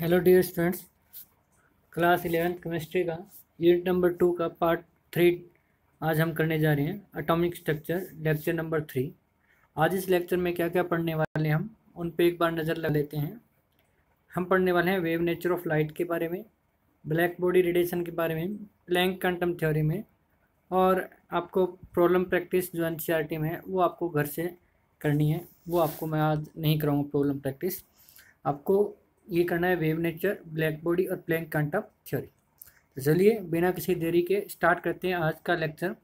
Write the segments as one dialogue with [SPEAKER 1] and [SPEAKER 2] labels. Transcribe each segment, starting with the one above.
[SPEAKER 1] hello dear students class eleventh chemistry का unit number two का part three आज हम करने जा रहे हैं atomic structure lecture number three आज इस लेक्चर में क्या क्या पढ़ने वाले हैं हम उन पे एक बार नज़र लगा लेते हैं हम पढ़ने वाले हैं वेव नेचर ऑफ लाइट के बारे में ब्लैक बॉडी रेडिएशन के बारे में प्लैंक कंटम थ्योरी में और आपको प्रॉब्लम प्रैक्टिस जो एन e में है वो आपको घर से करनी है वो आपको मैं आज नहीं कराऊँगा प्रॉब्लम प्रैक्टिस आपको ये करना है वेव नेचर ब्लैक बॉडी और प्लैंक कंट थ्योरी तो चलिए बिना किसी देरी के स्टार्ट करते हैं आज का lecture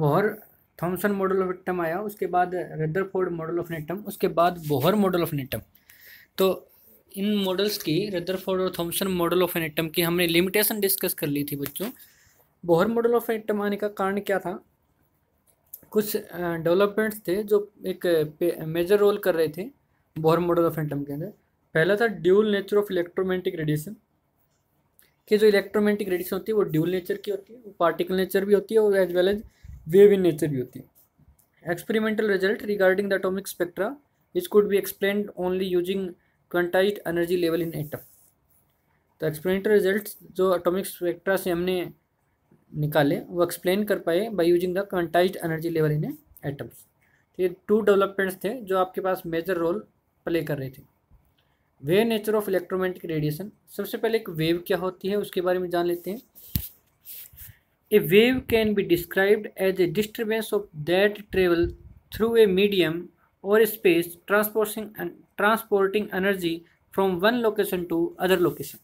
[SPEAKER 1] Bohr Thomson model of atom आया उसके बाद रदरफोर्ड मॉडल ऑफ नेटम उसके बाद बोहर मॉडल ऑफ नेटम तो इन मॉडल्स की रदरफोर्ड और थॉमसन मॉडल ऑफ एनेटम की हमने लिमिटेशन डिस्कस कर ली थी बच्चों बोहर मॉडल ऑफ एनेटम आने का कारण क्या था कुछ डेवलपमेंट्स थे जो एक मेजर रोल कर रहे थे बोहर मॉडल ऑफ एनेटम के अंदर पहला था dual nature of electromagnetic radiation कि जो इलेक्ट्रोमैग्नेटिक रेडिएशन होती है वो ड्यूल नेचर की होती है वो पार्टिकल नेचर भी होती है और as well as wave in nature भी होती है experimental result regarding the atomic spectra which could be explain only using quantized energy level in atom तो एक्सपेरिमेंटल रिजल्ट जो एटॉमिक स्पेक्ट्रा से हमने निकाले वो एक्सप्लेन कर पाए by using the quantized energy level in atoms तो ये टू डेवलपमेंट्स थे जो आपके पास मेजर रोल प्ले कर रहे थे wave nature of electromagnetic radiation सबसे पहले एक वेव क्या होती है उसके बारे में जान लेते हैं a wave can be described as a disturbance of that travel through a medium और space transporting transporting energy from one location to other location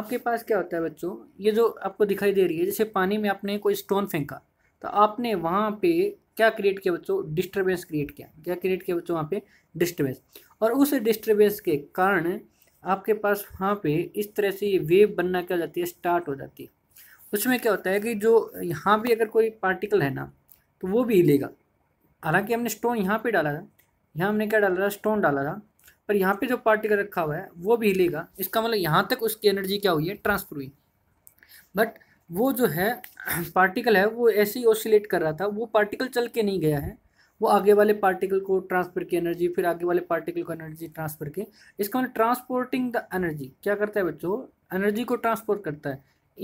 [SPEAKER 1] आपके पास क्या होता है बच्चों ये जो आपको दिखाई दे रही है जैसे पानी में आपने कोई स्टोन फेंका तो आपने वहाँ पे क्या क्रिएट किया बच्चों डिस्टर्बेंस क्रिएट किया क्या क्रिएट किया बच्चों वहाँ पे डिस्टर्बेंस और उस डिस्टर्बेंस के कारण आपके पास वहाँ पे इस तरह से ये वेव बनना क्या हो जाती है स्टार्ट हो जाती है उसमें क्या होता है कि जो यहाँ भी अगर कोई पार्टिकल है ना तो वो भी हिलेगा हालांकि हमने स्टोन यहाँ पे डाला था यहाँ हमने क्या डाला था स्टोन डाला था पर यहाँ पे जो पार्टिकल रखा हुआ है वो भी हिलेगा इसका मतलब यहाँ तक उसकी एनर्जी क्या हुई है ट्रांसफर हुई बट वो जो है पार्टिकल है वो ऐसे ही ओसिलेट कर रहा था वो पार्टिकल चल के नहीं गया है वो आगे वाले पार्टिकल को ट्रांसफर की एनर्जी फिर आगे वाले पार्टिकल को एनर्जी ट्रांसफर की इसका मतलब ट्रांसपोर्टिंग द एनर्जी क्या करता है बच्चों एनर्जी को ट्रांसपोर्ट करता है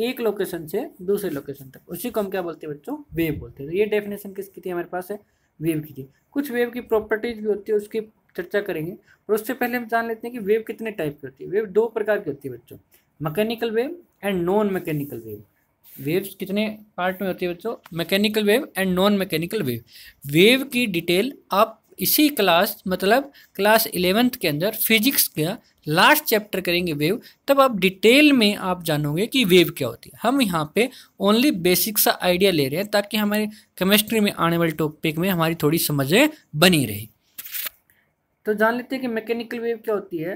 [SPEAKER 1] एक लोकेशन से दूसरे लोकेशन तक उसी को हम क्या बोलते हैं बच्चों वेव बोलते हैं तो ये डेफिनेशन किसकी थी हमारे पास है वेव की थी कुछ वेव की प्रॉपर्टीज भी होती है उसकी चर्चा करेंगे और उससे पहले हम जान लेते हैं कि वेव कितने टाइप की होती है वेव दो प्रकार की होती है बच्चों mechanical wave and non mechanical wave waves कितने पार्ट में होती है बच्चों mechanical wave and non mechanical wave wave की डिटेल आप इसी क्लास मतलब क्लास इलेवेंथ के अंदर फिजिक्स का लास्ट चैप्टर करेंगे वेव तब आप डिटेल में आप जानोगे कि वेव क्या होती है हम यहाँ पे ओनली बेसिक सा आइडिया ले रहे हैं ताकि हमारे केमिस्ट्री में आने वाले टॉपिक में हमारी थोड़ी समझें बनी रही तो जान लेते हैं कि मैकेनिकल वेव क्या होती है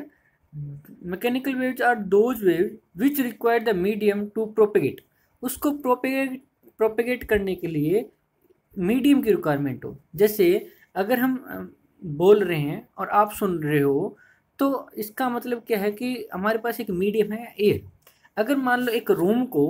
[SPEAKER 1] mechanical waves are those wave which require the medium to propagate उसको प्रोपेगेट प्रोपेगेट करने के लिए मीडियम की रिक्वायरमेंट हो जैसे अगर हम बोल रहे हैं और आप सुन रहे हो तो इसका मतलब क्या है कि हमारे पास एक मीडियम है एयर अगर मान लो एक रूम को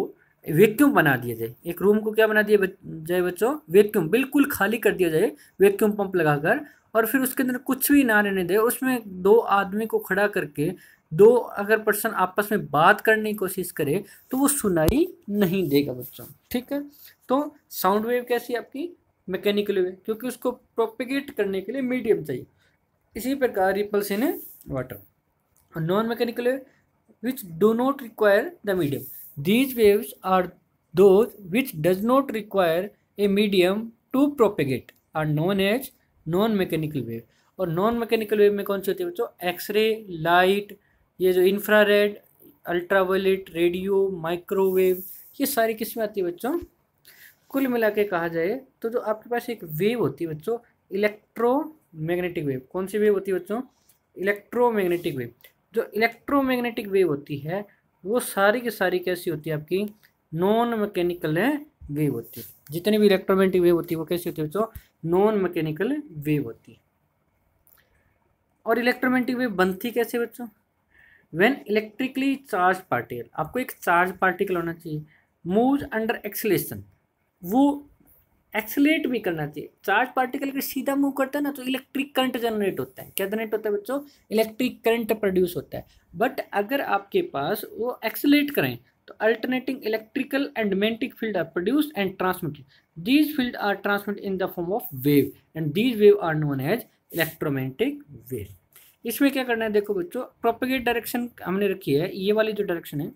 [SPEAKER 1] वैक्यूम बना दिया जाए एक रूम को क्या बना दिया जाए बच्चों वैक्यूम बिल्कुल खाली कर दिया जाए वैक्यूम पंप लगाकर और फिर उसके अंदर कुछ भी ना रहने दे उसमें दो आदमी को खड़ा करके दो अगर पर्सन आपस में बात करने की कोशिश करे तो वो सुनाई नहीं देगा बच्चों ठीक है तो साउंड वेव कैसी आपकी मैकेनिकल वेव क्योंकि उसको प्रोपिगेट करने के लिए मीडियम चाहिए इसी प्रकार ripples in water non mechanical wave which do not require the medium these waves are those which does not require a medium to propagate are known as non mechanical wave और non mechanical wave में कौन सी होती है बच्चों x ray light ये जो infrared ultraviolet radio microwave ये सारी किस्में आती है बच्चों कुल मिला के कहा जाए तो जो आपके पास एक वेव होती है बच्चों इलेक्ट्रो मैग्नेटिक वेव कौन सी वेव होती है बच्चों इलेक्ट्रो मैग्नेटिक वेव जो इलेक्ट्रो मैग्नेटिक वेव होती है वो सारी की सारी कैसी होती है आपकी नॉन मैकेनिकल वेव होती है जितनी भी इलेक्ट्रोमैग्नेटिक वेव होती है वो कैसी होती है बच्चों नॉन मैकेनिकल वेव होती है और इलेक्ट्रोमैग्नेटिक वेव बनती कैसे बच्चों वेन इलेक्ट्रिकली चार्ज पार्टिकल आपको एक चार्ज पार्टिकल होना चाहिए मूव अंडर एक्सलेशन वो एक्सलेट भी करना चाहिए चार्ज पार्टिकल अगर सीधा मूव करता है ना तो इलेक्ट्रिक करंट जनरेट होता है क्या जनरेट होता है बच्चों इलेक्ट्रिक करंट प्रोड्यूस होता है बट अगर आपके पास वो एक्सलेट करें तो alternating electrical and magnetic field are produce and transmitted these field are transmit in the form of wave and these wave are known as electromagnetic wave इसमें क्या करना है देखो बच्चों प्रोपेगेट डायरेक्शन हमने रखी है ये वाली जो डायरेक्शन है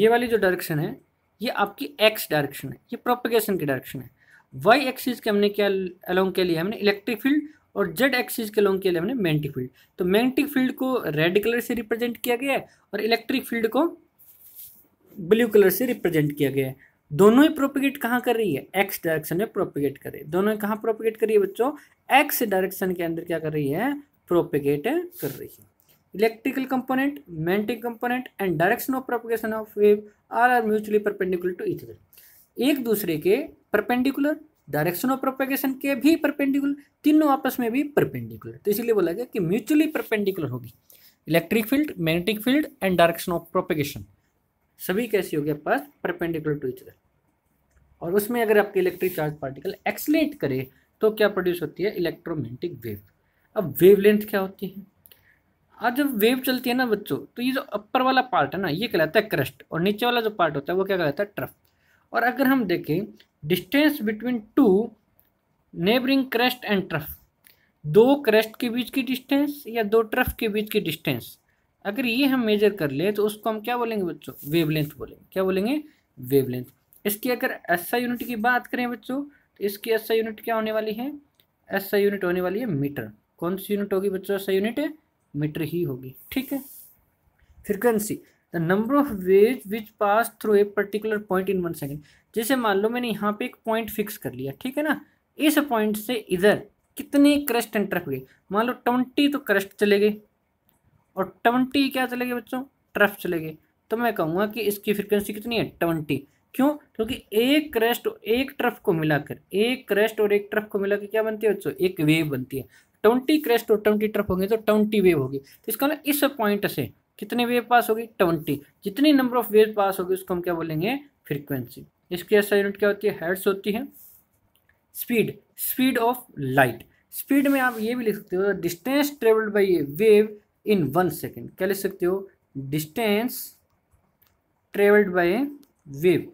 [SPEAKER 1] ये वाली जो डायरेक्शन है ये आपकी एक्स डायरेक्शन है ये प्रोपेगेशन की डायरेक्शन है वाई एक्सिस के हमने क्या अलोंग के लिए हमने इलेक्ट्रिक फील्ड और जेड एक्सिस के अलोंग के लिए हमने मैग्नेटिक फील्ड तो मैग्नेटिक फील्ड को रेड कलर से रिप्रेजेंट किया गया है और इलेक्ट्रिक फील्ड को ब्लू कलर से रिप्रेजेंट किया गया है दोनों ही प्रोपिगेट कहाँ कर रही है एक्स डायरेक्शन में प्रोपिगेट कर रही है दोनों कहाँ प्रोपिगेट करिए बच्चों एक्स डायरेक्शन के अंदर क्या कर रही है प्रोपिगेट कर रही है electrical component magnetic component and direction of propagation of wave are are mutually perpendicular to each एक दूसरे के परपेंडिकुलर डायरेक्शन ऑफ प्रोपेगेशन के भी परपेंडिकुलर तीनों आपस में भी परपेंडिकुलर तो इसीलिए बोला गया कि म्यूचुअली परपेंडिकुलर होगी electric field magnetic field and direction of propagation सभी कैसी होगी आपके पास परपेंडिकुलर टू इच अदर और उसमें अगर आपके इलेक्ट्रिक चार्ज पार्टिकल एक्सलेट करे तो क्या प्रोड्यूस होती है इलेक्ट्रोमैग्नेटिक वेव अब वेव लेंथ क्या होती है आज जब वेव चलती है ना बच्चों तो ये जो अपर वाला पार्ट है ना ये कहलाता है क्रस्ट और नीचे वाला जो पार्ट होता है वो क्या कहलाता है ट्रफ और अगर हम देखें distance between two neighbouring crest and trough दो क्रस्ट के बीच की डिस्टेंस या दो ट्रफ के बीच की डिस्टेंस अगर ये हम मेजर कर ले तो उसको हम क्या बोलेंगे बच्चों वेवलेंथ बोलेंगे क्या बोलेंगे वेवलेंथ इसकी अगर एसआई यूनिट की बात करें बच्चों तो इसकी एसआई यूनिट क्या होने वाली है एसआई यूनिट होने वाली है मीटर कौन सी यूनिट होगी बच्चों एसआई यूनिट मीटर ही होगी ठीक है frequency the number of waves which pass through a particular point in one second जैसे मान लो मैंने यहाँ पे एक पॉइंट फिक्स कर लिया ठीक है ना इस पॉइंट से इधर कितने क्रस्ट एंटर हुए मान लो ट्वेंटी तो क्रस्ट चले गए और ट्वेंटी क्या चले गए बच्चों ट्रफ चले गए तो मैं कहूँगा कि इसकी फ्रिक्वेंसी कितनी है ट्वेंटी क्यों क्योंकि एक क्रेस्ट एक ट्रफ को मिलाकर एक क्रेस्ट और एक ट्रफ को मिलाकर क्या बनती है बच्चों एक वेव बनती है ट्वेंटी क्रेस्ट और ट्वेंटी ट्रफ होंगे तो ट्वेंटी वेव होगी तो इसका मतलब इस पॉइंट से कितने वेव पास होगी ट्वेंटी जितनी नंबर ऑफ वेव पास होगी उसको हम क्या बोलेंगे फ्रिक्वेंसी इसकी ऐसा यूनिट क्या होती है हेड्स होती है speed speed of light speed में आप ये भी लिख सकते हो distance travelled by a wave in one second क्या लिख सकते हो distance travelled by a wave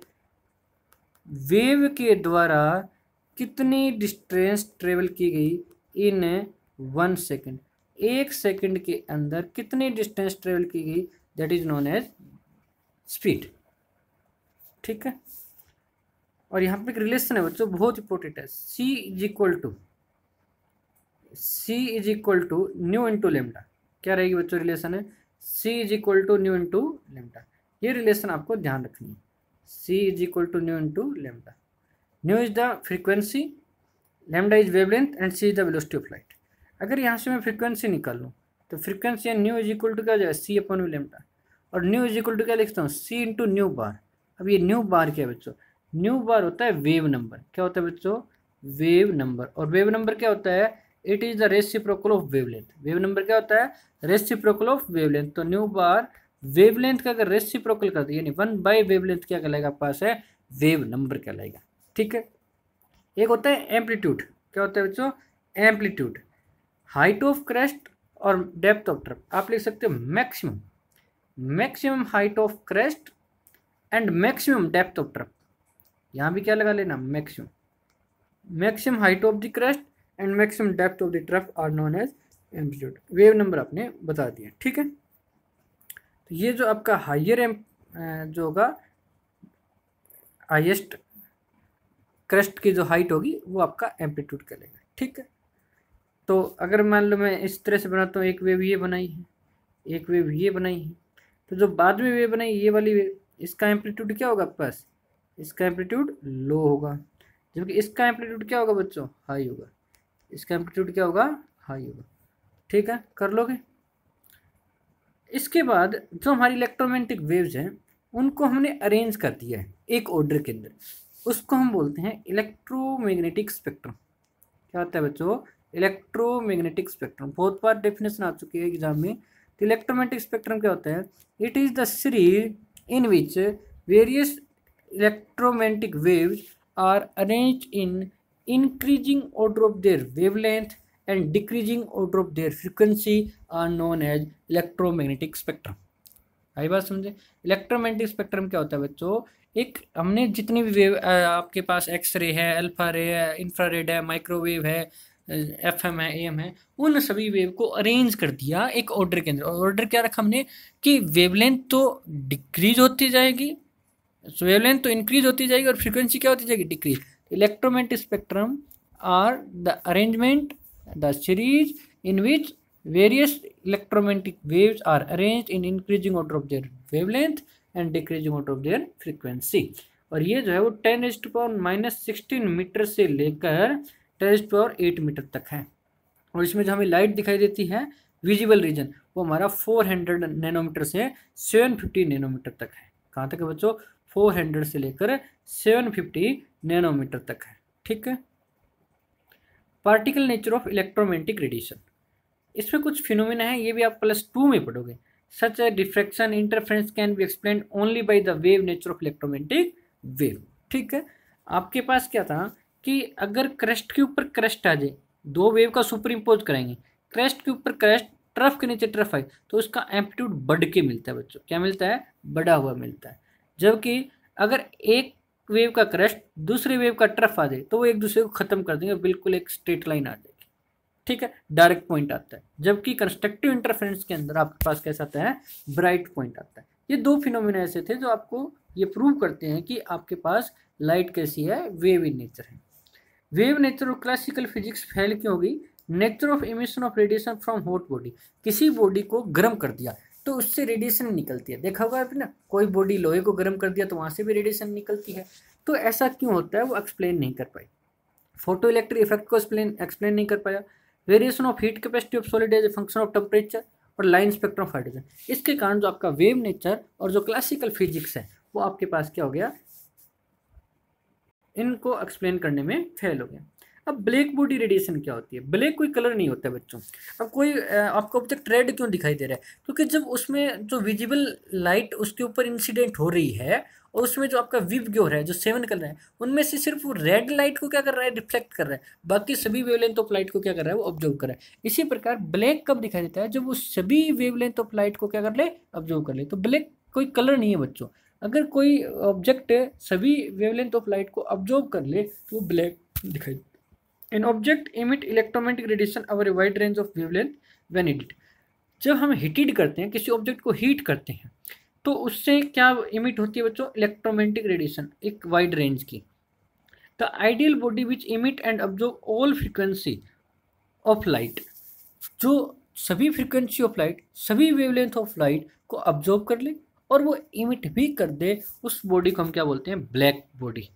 [SPEAKER 1] wave के द्वारा कितनी डिस्टेंस ट्रेवल की गई इन वन सेकेंड एक सेकंड के अंदर कितनी डिस्टेंस ट्रेवल की गई that is known as speed ठीक है और यहाँ पे एक रिलेशन है बच्चों बहुत इंपॉर्टेंट है C is equal to C is equal to nu into lambda क्या रहेगी बच्चों रिलेशन है C is equal to nu into lambda ये रिलेशन आपको ध्यान रखनी है c is equal to nu into lambda nu is the frequency lambda is wavelength and c is the velocity of light अगर यहाँ से मैं फ्रीक्वेंसी निकाल लूँ तो frequency nu is equal to क्या सी अपन यू लेमटा और न्यू इज इक्वल टू क्या लिखता हूँ सी इंटू न्यू बार अब ये न्यू बार क्या है बच्चों न्यू बार होता है वेव नंबर क्या होता है बच्चों वेव नंबर और वेव नंबर क्या होता है it is the reciprocal of wavelength wave number क्या होता है रेसिप्रोकल ऑफ वेवलेंथ तो न्यू बार वेवलेंथ का अगर रेसिप्रोकल कर दिया वन बाई वेवलेंथ क्या कहलाएगा आपके पास है वेव नंबर कहलाएगा ठीक है एक होता है एम्पलीट्यूड क्या होता है बच्चों एम्पलीट्यूड हाइट ऑफ क्रेस्ट और डेप्थ ऑफ ट्रफ आप लिख सकते हो maximum maximum height of crest and maximum depth of trough यहाँ भी क्या लगा लेना maximum maximum height of the crest and maximum depth of the trough are known as amplitude wave number आपने बता दिया ठीक है तो ये जो आपका हाइयर एम जो होगा हाइस्ट क्रस्ट की जो हाइट होगी वो आपका एम्पलीट्यूड करेगा ठीक है तो अगर मान लो मैं इस तरह से बनाता हूँ एक वेव ये बनाई है एक वेव ये बनाई है तो जो बाद में वेव बनाई ये वाली वेव इसका एम्पलीट्यूड क्या होगा आपके पास इसका एम्पलीट्यूड लो होगा जबकि इसका एम्पलीट्यूड क्या होगा बच्चों हाई होगा इसका एम्पलीट्यूड क्या होगा हाई होगा ठीक है कर लोगे इसके बाद जो हमारी इलेक्ट्रोमैग्नेटिक वेव्स हैं उनको हमने अरेंज कर दिया है एक ऑर्डर के अंदर उसको हम बोलते हैं इलेक्ट्रोमैग्नेटिक स्पेक्ट्रम क्या होता है बच्चों इलेक्ट्रोमैग्नेटिक स्पेक्ट्रम बहुत बार डेफिनेशन आ चुकी है एग्जाम में तो इलेक्ट्रोमैग्नेटिक स्पेक्ट्रम क्या होता है it is the series in which various electromagnetic waves are arrange in increasing order of their wavelength and decreasing order of their frequency are known as electromagnetic spectrum आई बात समझे electromagnetic spectrum क्या होता है बच्चों एक हमने जितनी भी वेव आपके पास एक्सरे है अल्फा रे है इंफ्रारेड है माइक्रोवेव है एफ एम है ए एम है उन सभी वेव को अरेंज कर दिया एक ऑर्डर के अंदर ऑर्डर क्या रखा हमने कि वेवलेंथ तो डिक्रीज होती जाएगी सो वेवलेंथ तो इंक्रीज होती जाएगी और फ्रीक्वेंसी क्या होती जाएगी decrease electromagnetic spectrum are the arrangement the series in which various electromagnetic waves are arranged in increasing order of their wavelength and decreasing order of their frequency और ये जो है वो ten as to power minus sixteen metre से लेकर ten as power eight metre तक है और इसमें जो हमें लाइट दिखाई देती है विजिबल रीजन वो हमारा फोर हंड्रेड नैनोमीटर से सेवन फिफ्टी नैनोमीटर तक है कहाँ तक है बच्चों फोर हंड्रेड से लेकर सेवन फिफ्टी नैनोमीटर तक है ठीक है particle nature of electromagnetic radiation इसमें कुछ फिनोमिना है ये भी आप प्लस टू में पढ़ोगे such as diffraction interference can be explain only by the wave nature of electromagnetic wave ठीक है आपके पास क्या था कि अगर क्रस्ट के ऊपर क्रस्ट आ जाए दो वेव का सुपर इम्पोज कराएंगे क्रस्ट के ऊपर क्रस्ट ट्रफ के नीचे ट्रफ आए तो उसका एम्पलीट्यूड बढ़ के मिलता है बच्चों क्या मिलता है बढ़ा हुआ मिलता है जबकि अगर एक वेव का क्रस्ट दूसरे वेव का ट्रफ आ जाए तो वो एक दूसरे को ख़त्म कर देंगे बिल्कुल एक स्ट्रेट लाइन आ जाएगी ठीक है डायरेक्ट पॉइंट आता है जबकि कंस्ट्रक्टिव इंटरफेरेंस के अंदर आपके पास कैसा आता है ब्राइट पॉइंट आता है ये दो फिनोमिना ऐसे थे जो आपको ये प्रूव करते हैं कि आपके पास लाइट कैसी है वेव इन नेचर है वेव नेचर और क्लासिकल फिजिक्स फेल क्यों हो गई nature of emission of radiation from hot body किसी बॉडी को गर्म कर दिया तो उससे रेडिएशन निकलती है देखा होगा आपने कोई बॉडी लोहे को गर्म कर दिया तो वहाँ से भी रेडिएशन निकलती है तो ऐसा क्यों होता है वो एक्सप्लेन नहीं कर पाई फोटो इलेक्ट्रिक इफेक्ट को एक्सप्लेन एक्सप्लेन नहीं कर पाया variation of heat capacity of solid as a function of temperature और लाइन स्पेक्ट्रम ऑफ हाइड्रोजन इसके कारण जो आपका वेव नेचर और जो क्लासिकल फिजिक्स है वो आपके पास क्या हो गया इनको एक्सप्लेन करने में फेल हो गया अब ब्लैक बॉडी रेडिएशन क्या होती है ब्लैक कोई कलर नहीं होता बच्चों अब कोई आपको ऑब्जेक्ट रेड क्यों दिखाई दे रहा है क्योंकि जब उसमें जो विजिबल लाइट उसके ऊपर इंसिडेंट हो रही है और उसमें जो आपका विव ग्योर है जो सेवन कलर है उनमें से सिर्फ वो रेड लाइट को क्या कर रहा है रिफ्लेक्ट कर रहा है बाकी सभी वेवलेंथ ऑफ लाइट को क्या कर रहा है वो ऑब्जर्व कर रहा है इसी प्रकार ब्लैक कब दिखाई देता है जब वो सभी वेवलेंथ ऑफ लाइट को क्या कर ले ऑब्जर्व कर ले तो ब्लैक कोई कलर नहीं है बच्चों अगर कोई ऑब्जेक्ट सभी वेवलेंथ ऑफ लाइट को ऑब्जर्व कर ले तो वो ब्लैक दिखाई an object emit electromagnetic radiation over a wide range of wavelength when इडिट जब हम हीटेड करते हैं किसी ऑब्जेक्ट को हीट करते हैं तो उससे क्या इमिट होती है बच्चों इलेक्ट्रोमैग्नेटिक रेडिएशन एक वाइड रेंज की the ideal body which emit and absorb all frequency of light जो सभी फ्रीक्वेंसी ऑफ लाइट सभी वेवलेंथ ऑफ लाइट को ऑब्जॉर्व कर ले और वो इमिट भी कर दे उस बॉडी को हम क्या बोलते हैं ब्लैक बॉडी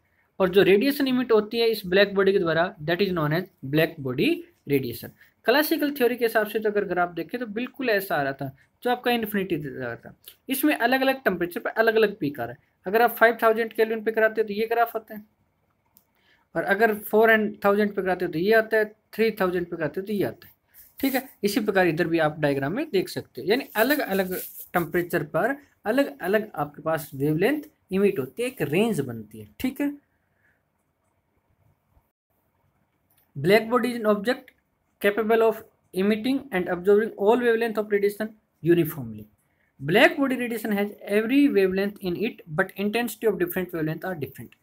[SPEAKER 1] और जो रेडिएशन इमिट होती है इस ब्लैक बॉडी के द्वारा that is known as black body radiation classical theory के हिसाब से तो अगर ग्राफ देखें तो बिल्कुल ऐसा आ रहा था जो आपका इन्फिनिटी रहा था इसमें अलग अलग टेम्परेचर पर अलग अलग पीक आ रहा है अगर आप फाइव थाउजेंड के पे कराते हो तो ये ग्राफ आता है और अगर फोर एंड थाउजेंड पे कराते हो तो ये आता है थ्री थाउजेंड पे कराते हो तो ये आता है ठीक है इसी प्रकार इधर भी आप डायग्राम में देख सकते हो यानी अलग अलग टेम्परेचर पर अलग अलग आपके पास वेवलेंथ इमिट होती है एक रेंज बनती है ठीक है black body is an object capable of emitting and absorbing all wavelength of radiation uniformly black body radiation has every wavelength in it but intensity of different wavelength are different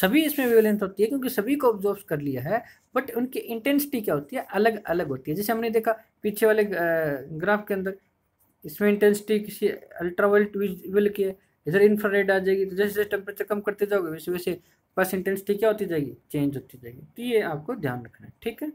[SPEAKER 1] सभी इसमें wavelength होती है क्योंकि सभी को absorb कर लिया है बट उनकी इंटेंसिटी क्या होती है अलग अलग होती है जैसे हमने देखा पीछे वाले ग्राफ के अंदर इसमें इंटेंसिटी किसी अल्ट्रावल्ट विजिबल की है इधर इंफ्रारेड आ जाएगी तो जैसे जैसे टेम्परेचर कम करते जाओगे वैसे वैसे बस इंटेंसिटी क्या होती जाएगी चेंज होती जाएगी तो ये आपको ध्यान रखना है ठीक है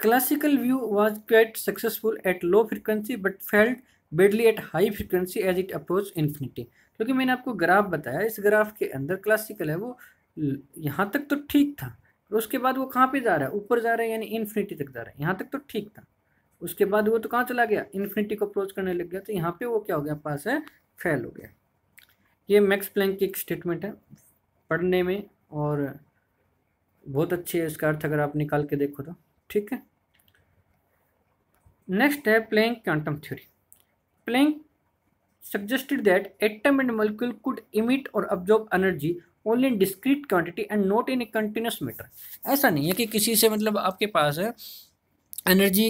[SPEAKER 1] classical view was quite successful at low frequency but failed badly at high frequency as it approach infinity क्योंकि मैंने आपको ग्राफ बताया इस ग्राफ के अंदर क्लासिकल है वो यहाँ तक तो ठीक था उसके बाद वो कहाँ पे जा रहा है ऊपर जा रहा है यानी इन्फिनिटी तक जा रहा है यहाँ तक तो ठीक था उसके बाद वो तो कहाँ चला गया इन्फिनिटी को अप्रोच करने लग गया तो यहाँ पे वो क्या हो गया पास है फेल हो गया ये मैक्स प्लैंक की एक स्टेटमेंट है पढ़ने में और बहुत अच्छे है इसका अर्थ अगर आप निकाल के देखो तो ठीक है नेक्स्ट है Planck quantum theory Planck suggested that atom and molecule could emit और absorb energy only in discrete quantity and not in a continuous matter ऐसा नहीं है कि किसी से मतलब आपके पास है एनर्जी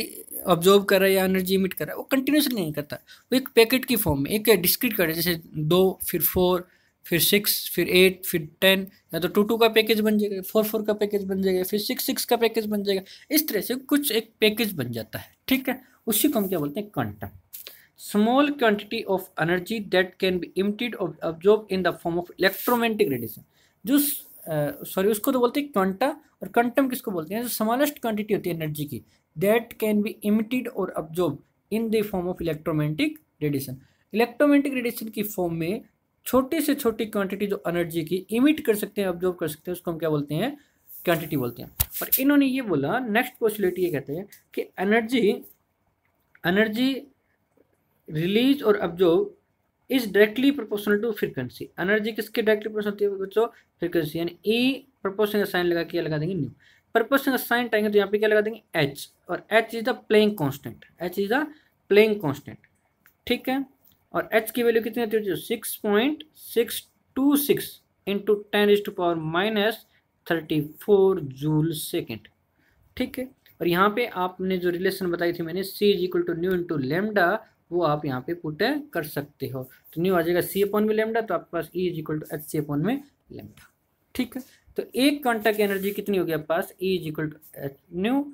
[SPEAKER 1] ऑब्जॉर्व कर रहा है या एनर्जी इमिट कर रहा है वो कंटिन्यूसली नहीं करता वो एक पैकेट की फॉर्म में एक डिस्क्रिट कर जैसे दो फिर फोर फिर सिक्स फिर एट फिर टेन या तो टू टू का पैकेज बन जाएगा फोर फोर का पैकेज बन जाएगा फिर सिक्स सिक्स का पैकेज बन जाएगा इस तरह से कुछ एक पैकेज बन जाता है ठीक है उसी को हम क्या बोलते हैं quantum small quantity of energy that can be emitted absorb in the form of electromagnetic radiation जो सॉरी उसको तो बोलते हैं क्वांटा और क्वांटम किसको बोलते हैं जो स्मॉलेस्ट क्वांटिटी होती है एनर्जी की दैट कैन बी इमिटेड और absorb in the form of electromagnetic radiation electromagnetic radiation की फॉर्म में छोटी से छोटी क्वांटिटी जो एनर्जी की इमिट कर सकते हैं ऑब्जॉर्व कर सकते हैं उसको हम क्या बोलते हैं क्वांटिटी बोलते हैं और इन्होंने ये बोला नेक्स्ट पॉसिबिलिटी ये कहते हैं कि एनर्जी एनर्जी रिलीज और absorb is directly proportional to frequency energy किसके डायरेक्टली प्रोपोर्शनल होती है बच्चों फ्रीक्वेंसी यानी ई e प्रोपोर्शन का साइन लगा के लगा देंगे न्यू प्रपोर्शन का साइन टाएंगे तो यहाँ पे क्या लगा देंगे एच और H is the Planck constant H is the Planck constant ठीक है और एच की वैल्यू कितनी होती है six point six two six into ten is to power minus thirty four joule second ठीक है और यहाँ पे आपने जो रिलेशन बताई थी मैंने C is equal to nu into lambda वो आप यहाँ पे पुट कर सकते हो तो न्यू आ जाएगा सी अपॉन में लेमडा तो आपके पास E is equal to H C upon में लेमडा ठीक है तो एक कॉन्टा की एनर्जी कितनी होगी आपके पास E is equal to H nu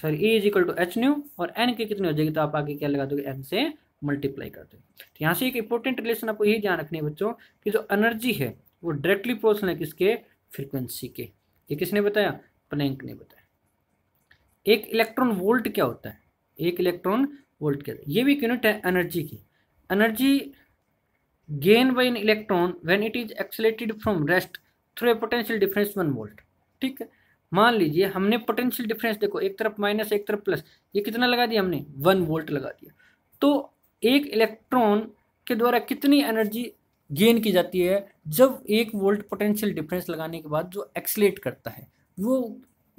[SPEAKER 1] sorry E is equal to H nu और एन की कितनी हो जाएगी तो आप आगे क्या लगा दोगे एन से मल्टीप्लाई कर दोगे तो यहाँ से एक इंपॉर्टेंट रिलेशन आपको यही ध्यान रखनी है बच्चों की जो एनर्जी है वो डायरेक्टली पोर्सन है किसके फ्रिक्वेंसी के ये किसने बताया प्लैंक ने बताया एक इलेक्ट्रॉन वोल्ट क्या होता है एक इलेक्ट्रॉन वोल्ट के ये भी एक यूनिट है एनर्जी की energy gain by an electron when it is accelerated from rest through a potential difference one volt ठीक है मान लीजिए हमने पोटेंशियल डिफरेंस देखो एक तरफ माइनस एक तरफ प्लस ये कितना लगा दिया हमने वन वोल्ट लगा दिया तो एक इलेक्ट्रॉन के द्वारा कितनी एनर्जी गेन की जाती है जब एक वोल्ट पोटेंशियल डिफरेंस लगाने के बाद जो एक्सलेट करता है वो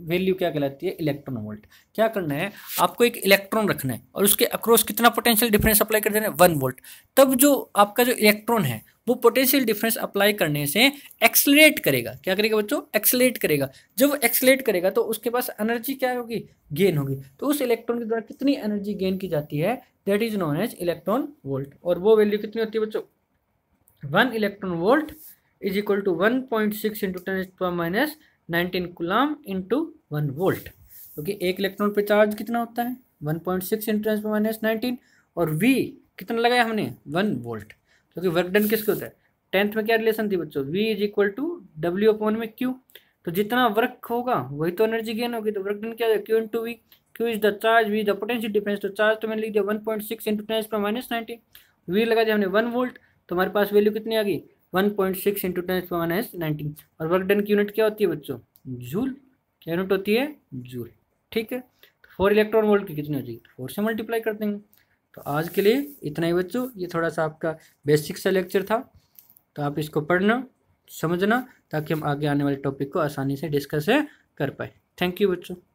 [SPEAKER 1] वैल्यू क्या कहलाती है इलेक्ट्रॉन वोल्ट क्या करना है आपको एक इलेक्ट्रॉन रखना है और उसके अक्रॉस कितना पोटेंशियल डिफरेंस अप्लाई कर देना है वन वोल्ट तब जो आपका जो इलेक्ट्रॉन है वो पोटेंशियल डिफरेंस अप्लाई करने से एक्सलेट करेगा क्या करेगा बच्चों एक्सलेट करेगा जब वो एक्सलेट करेगा तो उसके पास एनर्जी क्या होगी गेन होगी तो उस इलेक्ट्रॉन के द्वारा कितनी एनर्जी गेन की जाती है that is known as electron volt और वो वैल्यू कितनी होती है बच्चों one electron volt is equal to one point six into ten minus nineteen coulomb into one volt क्योंकि एक इलेक्ट्रॉन पे चार्ज कितना होता है one point six into tens minus nineteen और वी कितना लगाया हमने वन वोल्ट क्योंकि वर्क डन किसके होता है टेंथ में क्या रिलेशन थी बच्चों V is equal to W upon में क्यू तो जितना वर्क होगा वही तो एनर्जी गेन होगी तो वर्क डन क्या Q into V Q is the charge V the potential difference तो चार्ज तो मैंने लिख दिया one point six into tens पर माइनस नाइनटीन वी लगा दिया हमने वन वोल्ट तो हमारे पास वैल्यू कितनी आ गई one point six into ten minus nineteen और वर्क डन की यूनिट क्या होती है बच्चों जूल क्या यूनिट होती है जूल ठीक है तो फोर इलेक्ट्रॉन वोल्ट की कितनी हो जाएगी फोर तो से मल्टीप्लाई कर देंगे तो आज के लिए इतना ही बच्चों ये थोड़ा सा आपका बेसिक सा लेक्चर था तो आप इसको पढ़ना समझना ताकि हम आगे आने वाले टॉपिक को आसानी से डिस्कस कर पाए थैंक यू बच्चों